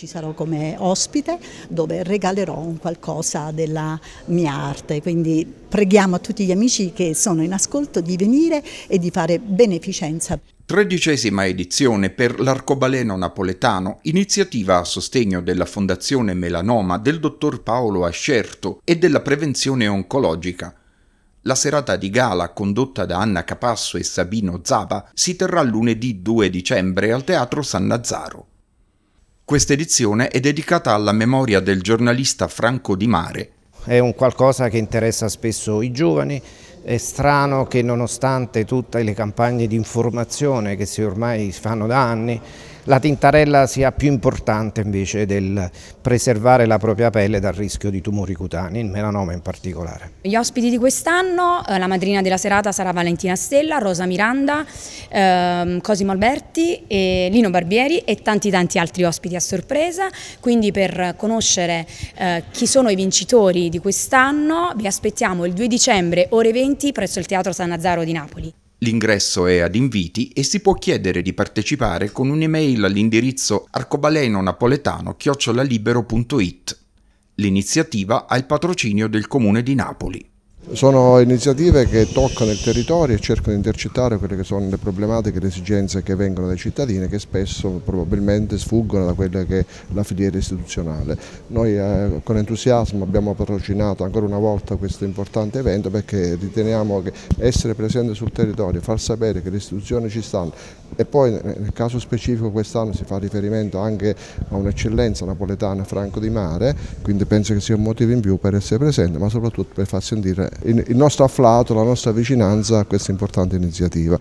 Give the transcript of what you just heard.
Ci sarò come ospite dove regalerò un qualcosa della mia arte, quindi preghiamo a tutti gli amici che sono in ascolto di venire e di fare beneficenza. Tredicesima edizione per l'Arcobaleno Napoletano, iniziativa a sostegno della Fondazione Melanoma del dottor Paolo Ascerto e della prevenzione oncologica. La serata di gala, condotta da Anna Capasso e Sabino Zaba, si terrà lunedì 2 dicembre al Teatro San Lazzaro. Questa edizione è dedicata alla memoria del giornalista Franco Di Mare. È un qualcosa che interessa spesso i giovani, è strano che nonostante tutte le campagne di informazione che si ormai fanno da anni, la tintarella sia più importante invece del preservare la propria pelle dal rischio di tumori cutanei, il melanoma in particolare. Gli ospiti di quest'anno, eh, la madrina della serata sarà Valentina Stella, Rosa Miranda, ehm, Cosimo Alberti, Lino Barbieri e tanti tanti altri ospiti a sorpresa, quindi per conoscere eh, chi sono i vincitori di quest'anno vi aspettiamo il 2 dicembre ore 20 presso il Teatro San Nazaro di Napoli. L'ingresso è ad inviti e si può chiedere di partecipare con un'email all'indirizzo arcobaleno napoletano chiocciolalibero.it. L'iniziativa ha il patrocinio del Comune di Napoli. Sono iniziative che toccano il territorio e cercano di intercettare quelle che sono le problematiche, e le esigenze che vengono dai cittadini che spesso probabilmente sfuggono da quella che è la filiera istituzionale. Noi eh, con entusiasmo abbiamo patrocinato ancora una volta questo importante evento perché riteniamo che essere presente sul territorio, far sapere che le istituzioni ci stanno e poi eh, nel caso specifico quest'anno si fa riferimento anche a un'eccellenza napoletana Franco di Mare, quindi penso che sia un motivo in più per essere presente ma soprattutto per far sentire il nostro afflato, la nostra vicinanza a questa importante iniziativa.